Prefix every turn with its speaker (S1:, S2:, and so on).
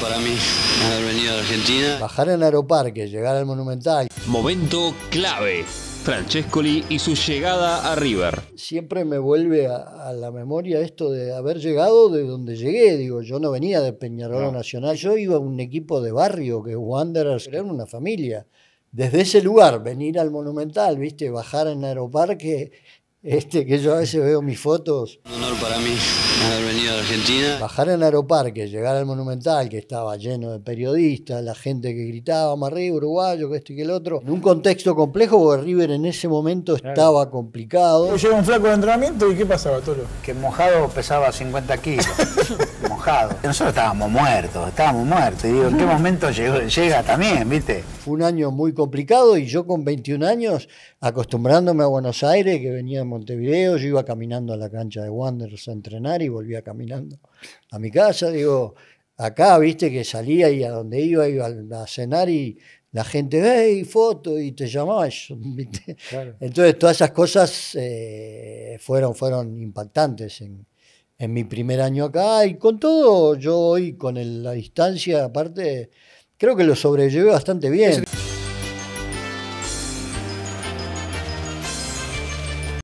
S1: para mí haber venido a Argentina. Bajar en Aeroparque, llegar al Monumental. Momento clave. Francescoli y su llegada a River. Siempre me vuelve a, la memoria esto de haber llegado de donde llegué. Digo, yo no venía de Peñarol Nacional, yo iba a un equipo de barrio que es Wanderers, era una familia. Desde ese lugar, venir al Monumental, viste, bajar en Aeroparque este, que yo a veces veo mis fotos. Un honor para mí haber venido a Argentina. Bajar en aeroparque, llegar al Monumental, que estaba lleno de periodistas, la gente que gritaba, Marri, uruguayo, que esto y que el otro. En un contexto complejo, porque River en ese momento estaba complicado. Yo un flaco de entrenamiento y ¿qué pasaba, Toro? Que mojado pesaba 50 kilos. Nosotros estábamos muertos, estábamos muertos. digo, ¿en qué momento llegó, llega también, viste? Fue un año muy complicado y yo con 21 años, acostumbrándome a Buenos Aires, que venía de Montevideo, yo iba caminando a la cancha de Wanderers a entrenar y volvía caminando a mi casa. Digo, acá, viste, que salía y a donde iba, iba a cenar y la gente, y foto, y te llamaba. Entonces, todas esas cosas eh, fueron, fueron impactantes en en mi primer año acá. Y con todo, yo hoy con la distancia, aparte, creo que lo sobrellevé bastante bien.